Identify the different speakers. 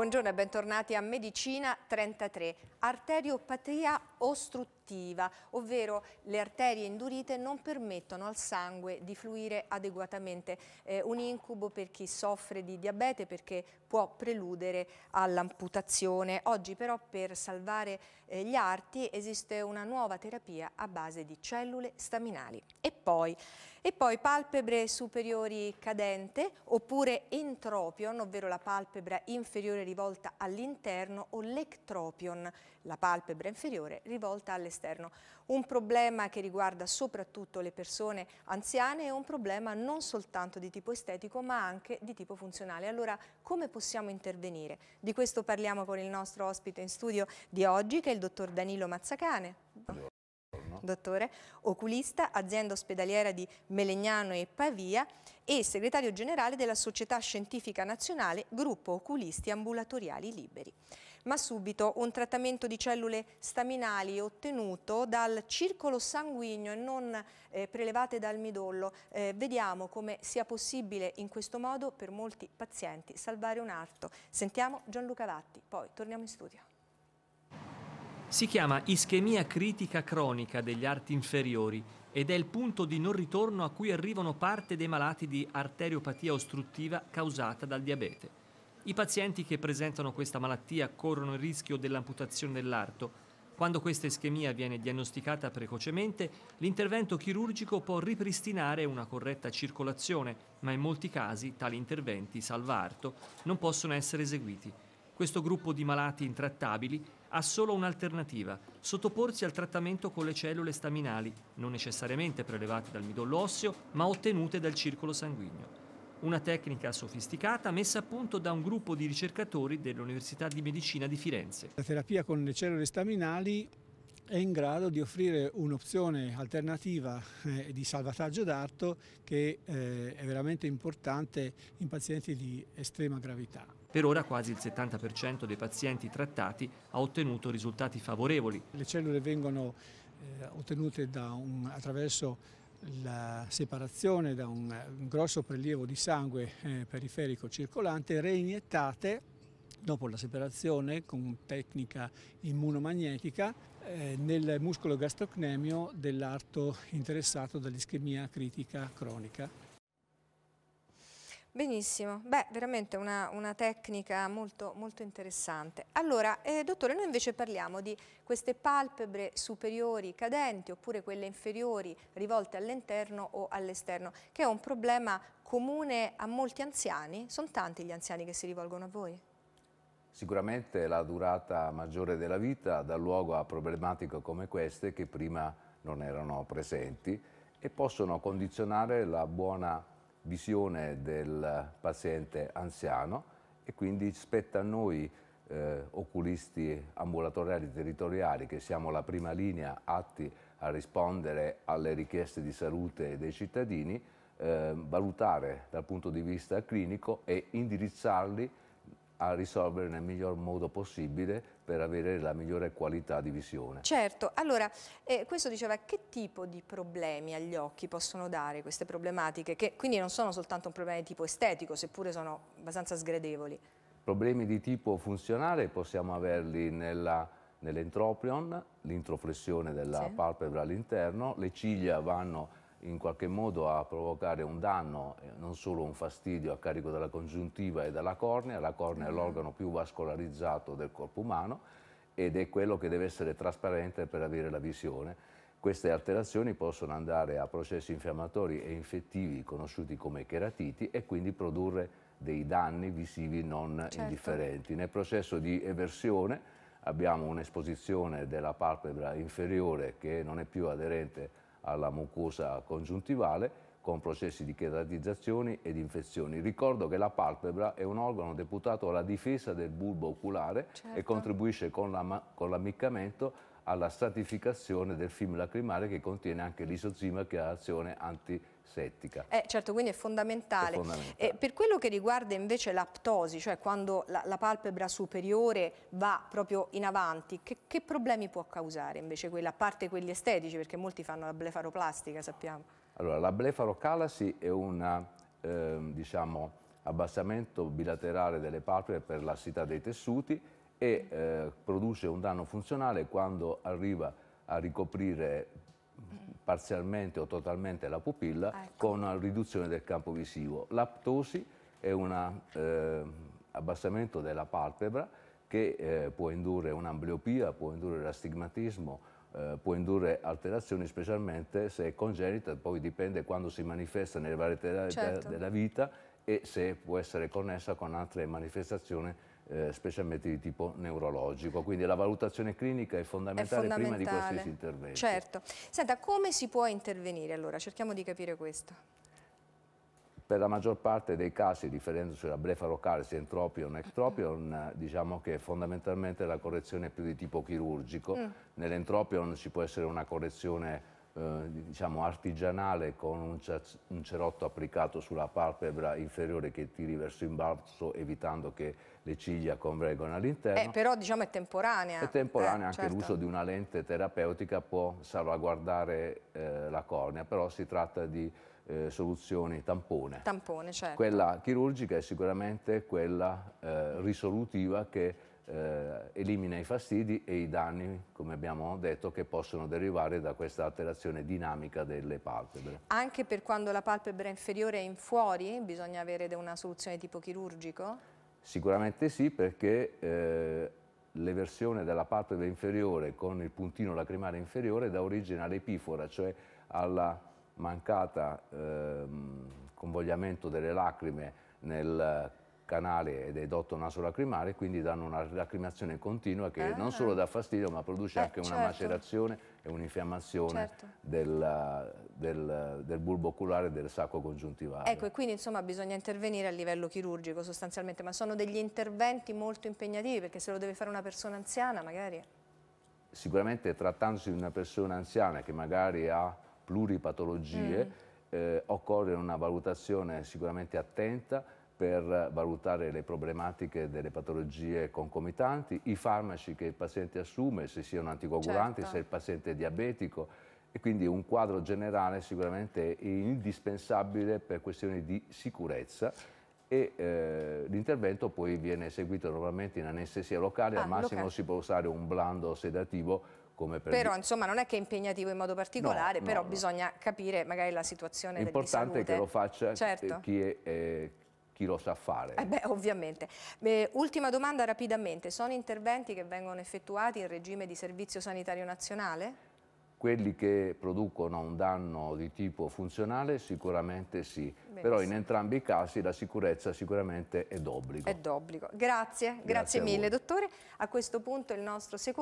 Speaker 1: Buongiorno e bentornati a Medicina 33. Arteriopatia ostruttiva attiva, ovvero le arterie indurite non permettono al sangue di fluire adeguatamente. Eh, un incubo per chi soffre di diabete perché può preludere all'amputazione. Oggi però per salvare eh, gli arti esiste una nuova terapia a base di cellule staminali. E poi, e poi palpebre superiori cadente oppure entropion, ovvero la palpebra inferiore rivolta all'interno o l'ectropion, la palpebra inferiore rivolta all'esterno all'esterno. Un problema che riguarda soprattutto le persone anziane è un problema non soltanto di tipo estetico ma anche di tipo funzionale. Allora come possiamo intervenire? Di questo parliamo con il nostro ospite in studio di oggi che è il dottor Danilo Mazzacane dottore, oculista, azienda ospedaliera di Melegnano e Pavia e segretario generale della Società Scientifica Nazionale Gruppo Oculisti Ambulatoriali Liberi. Ma subito un trattamento di cellule staminali ottenuto dal circolo sanguigno e non eh, prelevate dal midollo. Eh, vediamo come sia possibile in questo modo per molti pazienti salvare un arto. Sentiamo Gianluca Vatti, poi torniamo in studio.
Speaker 2: Si chiama ischemia critica cronica degli arti inferiori ed è il punto di non ritorno a cui arrivano parte dei malati di arteriopatia ostruttiva causata dal diabete. I pazienti che presentano questa malattia corrono il rischio dell'amputazione dell'arto. Quando questa ischemia viene diagnosticata precocemente, l'intervento chirurgico può ripristinare una corretta circolazione, ma in molti casi tali interventi, salva arto, non possono essere eseguiti questo gruppo di malati intrattabili ha solo un'alternativa, sottoporsi al trattamento con le cellule staminali, non necessariamente prelevate dal midollo osseo, ma ottenute dal circolo sanguigno. Una tecnica sofisticata messa a punto da un gruppo di ricercatori dell'Università di Medicina di Firenze. La terapia con le cellule staminali è in grado di offrire un'opzione alternativa eh, di salvataggio d'arto che eh, è veramente importante in pazienti di estrema gravità. Per ora quasi il 70% dei pazienti trattati ha ottenuto risultati favorevoli. Le cellule vengono eh, ottenute un, attraverso la separazione da un, un eh, grosso prelievo di sangue eh, periferico circolante reiniettate dopo la separazione con tecnica immunomagnetica eh, nel muscolo gastrocnemio dell'arto interessato dall'ischemia critica cronica.
Speaker 1: Benissimo, beh veramente una, una tecnica molto, molto, interessante. Allora, eh, dottore, noi invece parliamo di queste palpebre superiori cadenti oppure quelle inferiori rivolte all'interno o all'esterno, che è un problema comune a molti anziani? Sono tanti gli anziani che si rivolgono a voi?
Speaker 3: Sicuramente la durata maggiore della vita dà luogo a problematiche come queste che prima non erano presenti e possono condizionare la buona visione del paziente anziano e quindi spetta a noi eh, oculisti ambulatoriali territoriali che siamo la prima linea atti a rispondere alle richieste di salute dei cittadini, eh, valutare dal punto di vista clinico e indirizzarli a risolvere nel miglior modo possibile per avere la migliore qualità di visione.
Speaker 1: Certo, allora eh, questo diceva che tipo di problemi agli occhi possono dare queste problematiche, che quindi non sono soltanto un problema di tipo estetico, seppure sono
Speaker 3: abbastanza sgradevoli. Problemi di tipo funzionale possiamo averli nell'entroprion, nell l'introflessione della sì. palpebra all'interno, le ciglia vanno in qualche modo a provocare un danno, eh, non solo un fastidio a carico della congiuntiva e della cornea, la cornea è mm. l'organo più vascolarizzato del corpo umano ed è quello che deve essere trasparente per avere la visione. Queste alterazioni possono andare a processi infiammatori e infettivi conosciuti come cheratiti e quindi produrre dei danni visivi non certo. indifferenti. Nel processo di eversione abbiamo un'esposizione della palpebra inferiore che non è più aderente alla mucosa congiuntivale con processi di cheratizzazioni ed infezioni. Ricordo che la palpebra è un organo deputato alla difesa del bulbo oculare certo. e contribuisce con l'ammiccamento alla stratificazione del film lacrimale che contiene anche l'isozima che ha azione antisettica. Eh,
Speaker 1: certo, quindi è fondamentale. È fondamentale. Eh, per quello che riguarda invece l'aptosi, cioè quando la, la, palpebra superiore va proprio in avanti, che, che problemi può causare invece quella, a parte quelli estetici, perché molti fanno la blefaroplastica, sappiamo.
Speaker 3: Allora, la blefarocalasi è un eh, diciamo, abbassamento bilaterale delle palpebre per lassità dei tessuti, e eh, produce un danno funzionale quando arriva a ricoprire parzialmente o totalmente la pupilla ecco. con una riduzione del campo visivo. L'aptosi è un eh, abbassamento della palpebra che eh, può indurre un'ambliopia, può indurre l'astigmatismo, eh, può indurre alterazioni specialmente se è congenita, poi dipende quando si manifesta nelle varie età certo. della vita e se può essere connessa con altre manifestazioni eh, specialmente di tipo neurologico. Quindi la valutazione clinica è fondamentale, è fondamentale, prima di qualsiasi intervento.
Speaker 1: Certo. Senta, come si può intervenire allora? Cerchiamo di capire questo.
Speaker 3: Per la maggior parte dei casi, differendosi cioè, locale, sia entropia o ectropion, diciamo che fondamentalmente la correzione è più di tipo chirurgico. Mm. Nell'entropion ci può essere una correzione eh, diciamo artigianale con un, cerotto applicato sulla palpebra inferiore che tiri verso in basso evitando che le ciglia convergano all'interno. Eh, però
Speaker 1: diciamo è temporanea. È
Speaker 3: temporanea, eh, anche certo. l'uso di una lente terapeutica può salvaguardare eh, la cornea, però si tratta di eh, soluzioni tampone.
Speaker 1: Tampone, certo.
Speaker 3: Quella chirurgica è sicuramente quella eh, risolutiva che eh, elimina i fastidi e i danni, come abbiamo detto, che possono derivare da questa alterazione dinamica delle palpebre.
Speaker 1: Anche per quando la palpebra inferiore è in fuori bisogna avere una soluzione tipo chirurgico?
Speaker 3: Sicuramente sì, perché eh, l'eversione della palpebra inferiore con il puntino lacrimale inferiore dà origine all'epifora, cioè alla mancata eh, convogliamento delle lacrime nel canale ed è dotto naso lacrimale, quindi danno una lacrimazione continua che eh. non ah. solo dà fastidio ma produce eh, anche certo. una macerazione e un'infiammazione certo. del, del, del, bulbo oculare e del sacco congiuntivale. Ecco, e
Speaker 1: quindi insomma bisogna intervenire a livello chirurgico sostanzialmente, ma sono degli interventi molto impegnativi perché se lo deve fare una persona anziana magari...
Speaker 3: Sicuramente trattandosi di una persona anziana che magari ha pluripatologie, mm. eh, occorre una valutazione sicuramente attenta per valutare le problematiche delle patologie concomitanti, i farmaci che il paziente assume, se siano anticoagulanti, certo. se il paziente è diabetico e quindi un quadro generale sicuramente indispensabile per questioni di sicurezza e eh, l'intervento poi viene eseguito normalmente in anestesia locale, ah, al massimo locale. si può usare un blando sedativo come per però insomma
Speaker 1: non è che è impegnativo in modo particolare, no, però no. bisogna capire magari la situazione L'importante è che lo faccia
Speaker 3: certo. chi è, è eh, chi lo sa fare.
Speaker 1: Eh beh, ovviamente. Beh, ultima domanda rapidamente, sono interventi che vengono effettuati in regime di servizio sanitario nazionale?
Speaker 3: Quelli che producono un danno di tipo funzionale sicuramente sì, Benissimo. però in entrambi i casi la sicurezza sicuramente è d'obbligo. È d'obbligo.
Speaker 1: Grazie, grazie, grazie mille dottore. A questo punto il nostro secondo...